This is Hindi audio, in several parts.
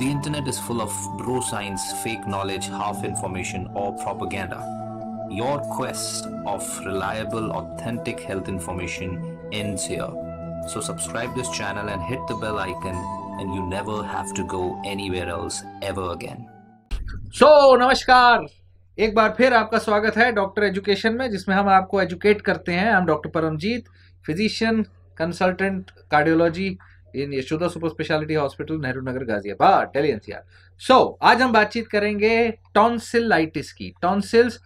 The internet is full of bro science, fake knowledge, half information, or propaganda. Your quest of reliable, authentic health information ends here. So subscribe this channel and hit the bell icon and you never have to go anywhere else ever again. So, namaskar! एक बार फिर आपका स्वागत है डॉक्टर एजुकेशन में जिसमें हम आपको एजुकेट करते हैं हम doctor Paramjit physician consultant cardiology in Yashoda super speciality hospital Nehru Nagar Ghaziabad Delhi NCR so आज हम बातचीत करेंगे टॉन्सिलाइटिस की टॉन्सिल्स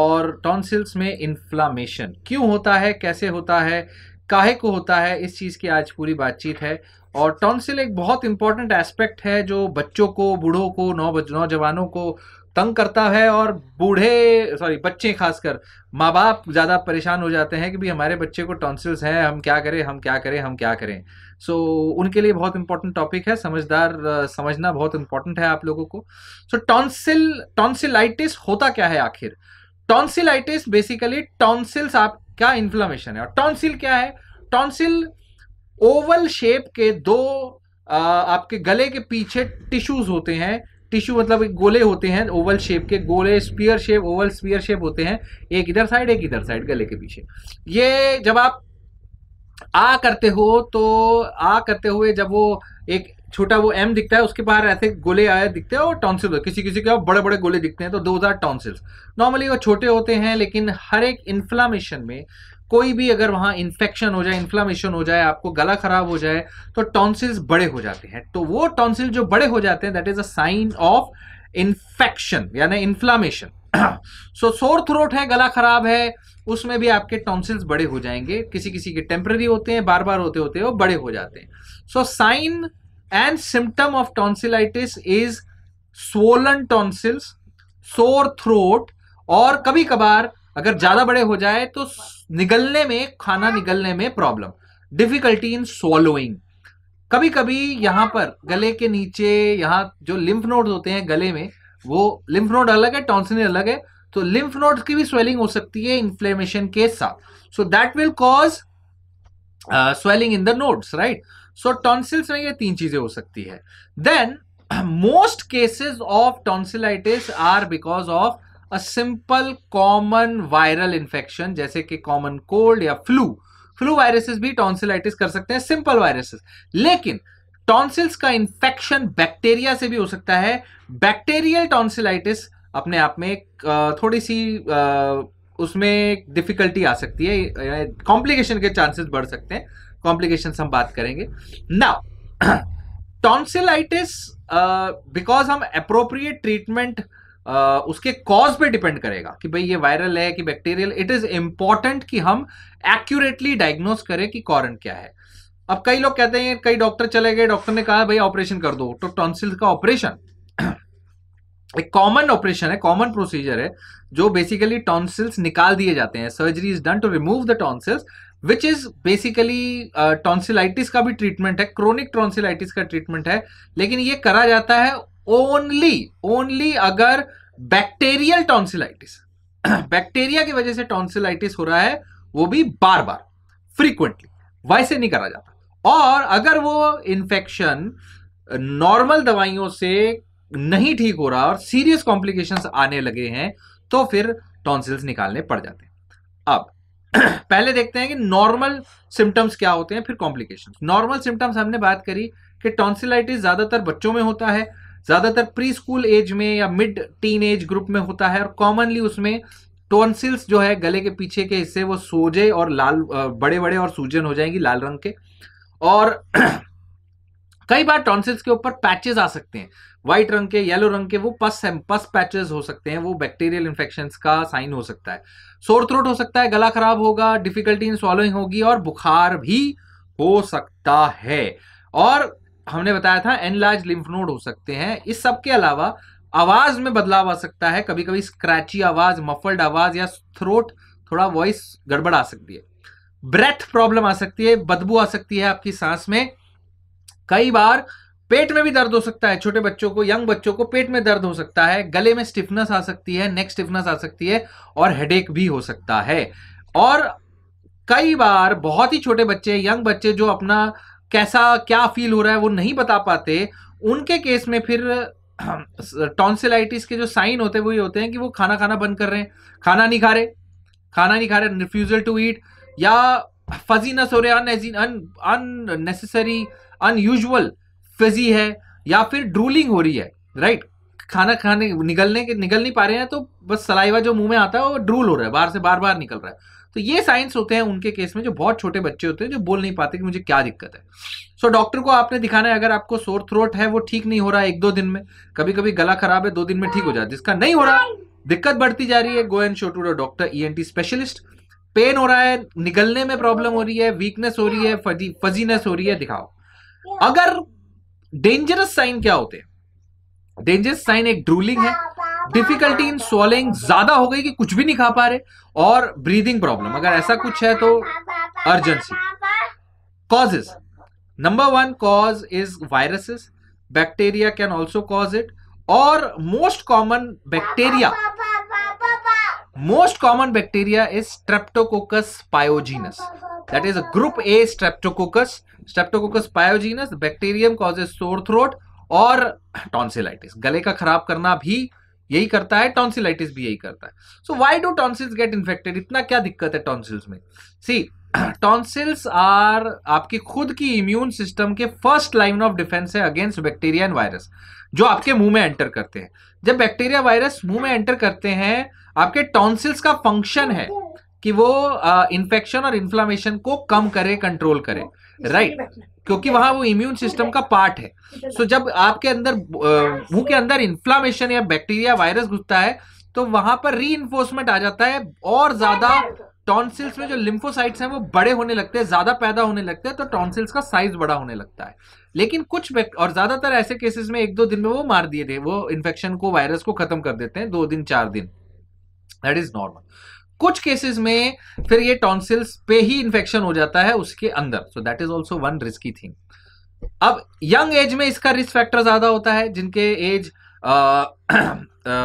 और टॉन्सिल्स में इन्फ्लामेशन क्यों होता है कैसे होता है काहे को होता है इस चीज़ की आज पूरी बातचीत है और टॉन्सिल एक बहुत इंपॉर्टेंट एस्पेक्ट है जो बच्चों को बूढ़ों को नौ नौजवानों को तंग करता है और बूढ़े सॉरी बच्चे खासकर माँ बाप ज़्यादा परेशान हो जाते हैं कि भाई हमारे बच्चे को टॉन्सिल्स हैं हम क्या करें हम क्या करें हम क्या करें सो so, उनके लिए बहुत इंपॉर्टेंट टॉपिक है समझदार समझना बहुत इंपॉर्टेंट है आप लोगों को सो टॉन्सिल टॉन्सिलाइटिस होता क्या है आखिर टॉन्सिलाइटिस बेसिकली टॉन्सिल्स आपका इन्फ्लामेशन है और टॉन्सिल क्या है टॉन्सिल ओवल शेप के दो आपके गले के पीछे टिश्यूज होते हैं टिश्यू मतलब गोले होते हैं ओवल शेप के गोले sphere shape oval sphere shape होते हैं एक इधर साइड एक इधर साइड गले के पीछे ये जब आप आ करते हो तो आ करते हुए जब वो एक छोटा वो एम दिखता है उसके बाहर ऐसे गोले आए दिखते हैं और टॉन्सिल किसी किसी के और बड़े बड़े गोले दिखते हैं तो दो हजार टॉन्सिल्स नॉर्मली वो छोटे होते हैं लेकिन हर एक इन्फ्लामेशन में कोई भी अगर वहां इन्फेक्शन हो जाए इन्फ्लामेशन हो जाए आपको गला खराब हो जाए तो टॉन्सिल्स बड़े हो जाते हैं तो वो टॉन्सिल जो बड़े हो जाते हैं that is a sign of infection यानी इन्फ्लामेशन सो सोर थ्रोट है गला खराब है उसमें भी आपके टॉन्सिल्स बड़े हो जाएंगे किसी किसी के टेम्पररी होते हैं बार बार होते होते वो बड़े हो जाते हैं so sign and symptom of tonsillitis is swollen tonsils sore throat और कभी कभार अगर ज्यादा बड़े हो जाए तो निगलने में खाना निगलने में प्रॉब्लम डिफिकल्टी इन सॉलोइंग कभी कभी यहां पर गले के नीचे यहां जो लिम्फ नोड होते हैं गले में वो लिम्फ नोड अलग है टॉन्सिल अलग है तो लिम्फ नोड की भी स्वेलिंग हो सकती है इन्फ्लेमेशन के साथ so that will cause swelling in the nodes right so tonsils में ये तीन चीजें हो सकती है then most cases of tonsillitis are because of a simple common viral infection जैसे कि कॉमन कोल्ड या फ्लू फ्लू वायरसेस भी टॉन्सिलाइटिस कर सकते हैं सिंपल वायरसेस लेकिन टॉन्सिल्स का इंफेक्शन बैक्टीरिया से भी हो सकता है बैक्टीरियल टॉन्सिलाइटिस अपने आप में थोड़ी सी उसमें डिफिकल्टी आ सकती है कॉम्प्लिकेशन के चांसेस बढ़ सकते हैं कॉम्प्लिकेशन हम बात करेंगे नाउ टॉन्सिलाइटिस बिकॉज हम अप्रोप्रिएट ट्रीटमेंट उसके कॉज पे डिपेंड करेगा कि भाई ये वायरल है कि बैक्टीरियल इट इज इंपॉर्टेंट कि हम एक्यूरेटली डायग्नोस करें कि कॉरन क्या है अब कई लोग कहते हैं कई डॉक्टर चले गए डॉक्टर ने कहा भाई ऑपरेशन कर दो तो टॉन्सिल का ऑपरेशन एक कॉमन ऑपरेशन है कॉमन प्रोसीजर है जो बेसिकली टॉन्सिल्स निकाल दिए जाते हैं surgery is done to remove the tonsils which is basically tonsillitis का भी ट्रीटमेंट है क्रोनिक टॉन्सिलाइटिस का ट्रीटमेंट है लेकिन ये करा जाता है ओनली ओनली अगर बैक्टीरियल टॉन्सिलाइटिस बैक्टीरिया की वजह से टॉन्सिलाइटिस हो रहा है वो भी बार बार फ्रीक्वेंटली वैसे नहीं करा जाता और अगर वो इंफेक्शन नॉर्मल दवाइयों से नहीं ठीक हो रहा और सीरियस कॉम्प्लिकेशन आने लगे हैं तो फिर टॉन्सिल्स निकालने पड़ जाते हैं अब पहले देखते हैं कि नॉर्मल सिम्टम्स क्या होते हैं फिर कॉम्प्लिकेशन नॉर्मल सिम्टम्स हमने बात करी कि टॉन्सिलाइटिस ज़्यादातर बच्चों में होता है ज्यादातर प्री स्कूल एज में या मिड टीन एज ग्रुप में होता है और कॉमनली उसमें टोनसिल्स जो है गले के पीछे के हिस्से वो सोजे और लाल बड़े बड़े और सूजन हो जाएंगी लाल रंग के और कई बार टॉन्सिल्स के ऊपर पैचेस आ सकते हैं व्हाइट रंग के येलो रंग के वो पस पस पैचेस हो सकते हैं वो बैक्टीरियल इन्फेक्शन का साइन हो सकता है सोर थ्रोट हो सकता है गला खराब होगा डिफिकल्टी इन सॉलोइंग होगी और बुखार भी हो सकता है और हमने बताया था एनलार्ज लिम्फ नोड हो सकते हैं इस सब के अलावा आवाज में बदलाव आ सकता है कभी कभी स्क्रैची आवाज मफल्ड आवाज या थ्रोट थोड़ा वॉइस गड़बड़ आ सकती है ब्रेथ प्रॉब्लम आ सकती है बदबू आ सकती है आपकी सांस में कई बार पेट में भी दर्द हो सकता है छोटे बच्चों को यंग बच्चों को पेट में दर्द हो सकता है गले में स्टिफनेस आ सकती है नेक स्टिफनेस आ सकती है और हेडेक भी हो सकता है और कई बार बहुत ही छोटे बच्चे यंग बच्चे जो अपना कैसा क्या फील हो रहा है वो नहीं बता पाते उनके केस में फिर टॉन्सिलाइटिस के जो साइन होते हैं वो ये होते हैं कि वो खाना खाना बंद कर रहे हैं खाना नहीं खा रहे खाना नहीं खा रहे रिफ्यूजल टू ईट या फजीनस हो रहे अननेसेसरी अनयूजल फजी है या फिर ड्रूलिंग हो रही है राइट खाना खाने निगलने के निगल नहीं पा रहे हैं तो बस सलाइवा जो मुंह में आता है वो ड्रूल हो रहा है बाहर से बार बार निकल रहा है तो ये साइंस होते हैं उनके केस में जो बहुत छोटे बच्चे होते हैं जो बोल नहीं पाते कि मुझे क्या दिक्कत है सो so, डॉक्टर को आपने दिखाना है अगर आपको सोर थ्रोट है वो ठीक नहीं हो रहा है एक दो दिन में कभी कभी गला खराब है दो दिन में ठीक हो जाए जिसका नहीं हो रहा दिक्कत बढ़ती जा रही है go and show to doctor E specialist pain हो रहा है निकलने में प्रॉब्लम हो रही है वीकनेस हो रही है फजीनेस हो रही है दिखाओ अगर डेंजरस साइन क्या होते हैं डेंजरस साइन एक ड्रूलिंग है डिफिकल्टी इन स्वलिंग ज्यादा हो गई कि कुछ भी नहीं खा पा रहे और ब्रीदिंग प्रॉब्लम अगर ऐसा कुछ है तो urgency causes number one cause is viruses bacteria can also cause it और most common bacteria most common bacteria is streptococcus pyogenes that is a group A streptococcus streptococcus pyogenes bacterium causes sore throat और टॉन्सिलाइटिस गले का खराब करना भी यही करता है टॉन्सिलाइटिस भी यही करता है so why do tonsils get infected इतना क्या दिक्कत है टॉन्सिल्स में सी टॉन्सिल्स आर आपकी खुद की इम्यून सिस्टम के फर्स्ट लाइन ऑफ डिफेंस है अगेंस्ट बैक्टीरिया एंड वायरस जो आपके मुंह में एंटर करते हैं जब बैक्टीरिया वायरस मुंह में एंटर करते हैं आपके टॉन्सिल्स का फंक्शन है कि वो इन्फेक्शन और इन्फ्लामेशन को कम करे कंट्रोल करे राइट right. क्योंकि वहां वो इम्यून सिस्टम का पार्ट है सो so, जब आपके अंदर हाँ, मुंह के अंदर इन्फ्लामेशन या बैक्टीरिया वायरस घुसता है तो वहां पर री आ जाता है और हाँ, ज्यादा टॉन्सिल्स हाँ, में जो लिम्फोसाइट्स हैं वो बड़े होने लगते हैं ज्यादा पैदा होने लगते हैं तो टॉन्सिल्स का साइज बड़ा होने लगता है लेकिन कुछ और ज्यादातर ऐसे केसेस में एक दो दिन में वो मार दिए थे वो इन्फेक्शन को वायरस को खत्म कर देते हैं दो दिन चार दिन दैट इज नॉर्मल कुछ केसेस में फिर ये टॉन्सिल्स पे ही इंफेक्शन हो जाता है उसके अंदर so that is also one risky thing अब यंग एज में इसका रिस्क फैक्टर ज्यादा होता है जिनके एज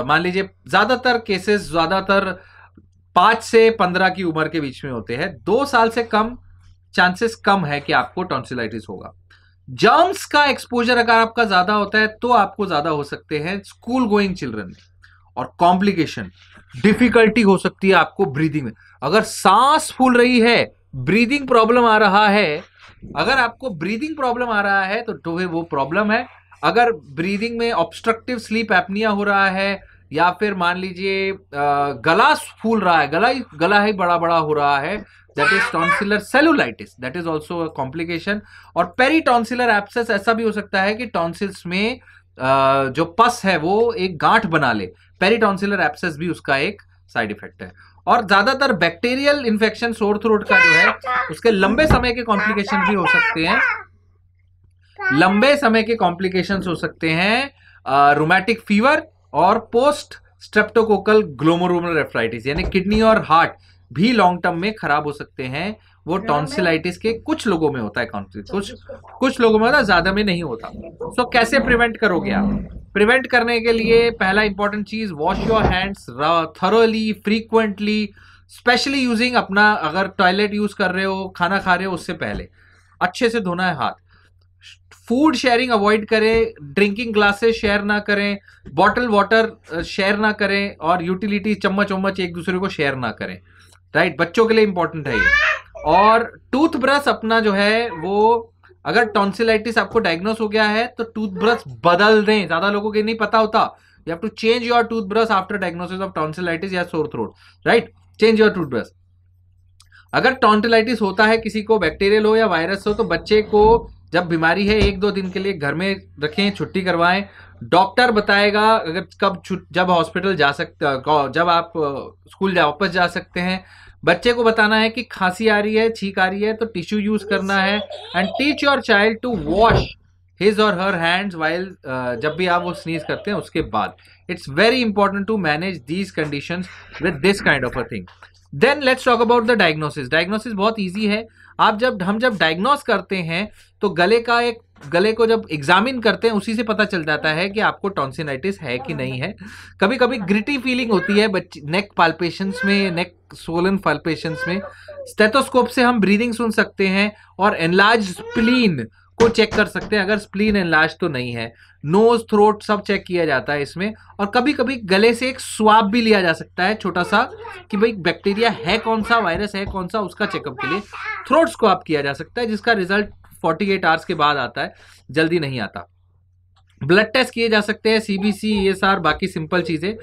मान लीजिए ज्यादातर केसेस ज्यादातर पांच से पंद्रह की उम्र के बीच में होते हैं दो साल से कम चांसेस कम है कि आपको टॉन्सिलाइटिस होगा जर्म्स का एक्सपोजर अगर आपका ज्यादा होता है तो आपको ज्यादा हो सकते हैं स्कूल गोइंग चिल्ड्रन में और कॉम्प्लिकेशन डिफिकल्टी हो सकती है आपको ब्रीदिंग में अगर सांस फूल रही है ब्रीदिंग प्रॉब्लम आ रहा है अगर आपको ब्रीदिंग प्रॉब्लम आ रहा है तो, तो वो प्रॉब्लम है अगर ब्रीदिंग में ऑब्स्ट्रक्टिव स्लीप एपनिया हो रहा है या फिर मान लीजिए गला फूल रहा है गला ही गला ही बड़ा बड़ा हो रहा है that is tonsillar cellulitis that is also complication और पेरी टॉन्सिलर एप्सेस ऐसा भी हो सकता है कि टॉन्सिल्स में जो पस है वो एक गांठ बना ले पेरिटॉन्सिलर एप्सेस भी उसका एक साइड इफेक्ट है और ज्यादातर बैक्टीरियल इन्फेक्शन शोर थ्रोट का जो है उसके लंबे समय के कॉम्प्लिकेशन भी हो सकते हैं लंबे समय के कॉम्प्लिकेशन हो सकते हैं रोमैटिक फीवर और पोस्ट स्ट्रेप्टोकोकल ग्लोमोरोमल रेफ्राइटिस यानी किडनी और हार्ट भी लॉन्ग टर्म में खराब हो सकते हैं वो टॉन्सिलाइटिस के कुछ लोगों में होता है कॉन्फ्लिक्ट तो कुछ कुछ लोगों में होता ज्यादा में नहीं होता सो so, कैसे प्रिवेंट करोगे आप प्रिवेंट करने के लिए पहला इंपॉर्टेंट चीज wash your hands thoroughly frequently specially using अपना अगर टॉयलेट यूज कर रहे हो खाना खा रहे हो उससे पहले अच्छे से धोना है हाथ फूड शेयरिंग अवॉइड करें ड्रिंकिंग ग्लासेस शेयर ना करें बॉटल वाटर शेयर ना करें और यूटिलिटी चम्मच वम्मच एक दूसरे को शेयर ना करें राइट बच्चों के लिए इंपॉर्टेंट है ये और टूथब्रश अपना जो है वो अगर टॉन्सिलाइटिस आपको डायग्नोस हो गया है तो टूथब्रश बदल दें ज्यादा लोगों के नहीं पता होता you have to change your toothbrush after diagnosis of tonsillitis या sore throat right change your toothbrush अगर टॉन्टिलाइटिस होता है किसी को बैक्टीरियल हो या वायरस हो तो बच्चे को जब बीमारी है एक दो दिन के लिए घर में रखें छुट्टी करवाएं डॉक्टर बताएगा अगर कब जब हॉस्पिटल जा सकते जब आप स्कूल जा वापस जा सकते हैं बच्चे को बताना है कि खांसी आ रही है छींक आ रही है तो टिश्यू यूज करना है and teach your child to wash his or her hands while जब भी आप वो स्नीज करते हैं उसके बाद it's very important to manage these condition with this kind of a thing then let's talk about the diagnosis diagnosis बहुत ईजी है आप जब हम जब डायग्नोस करते हैं तो गले का एक गले को जब एग्जामिन करते हैं उसी से पता चल जाता है कि आपको टॉन्सिनाइटिस है कि नहीं है कभी कभी ग्रिटी फीलिंग होती है बच्चे नेक पाल्पेशंस में नेक सोलन पाल्पेशंस में स्टेथोस्कोप से हम ब्रीदिंग सुन सकते हैं और एनलार्ज स्प्लीन को चेक कर सकते हैं अगर स्प्लीन एनलार्ज तो नहीं है नोज थ्रोट सब चेक किया जाता है इसमें और कभी कभी गले से एक स्वाब भी लिया जा सकता है छोटा सा कि भाई बैक्टीरिया है कौन सा वायरस है कौन सा उसका चेकअप के लिए थ्रोट स्वाब किया जा सकता है जिसका रिजल्ट फोर्टी एट आवर्स के बाद आता है जल्दी नहीं आता ब्लड टेस्ट किए जा सकते हैं C C B S R बाकी सिंपल चीज़ें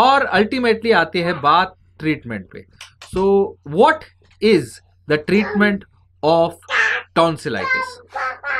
और अल्टीमेटली आते हैं बात ट्रीटमेंट पे so what is the treatment of tonsillitis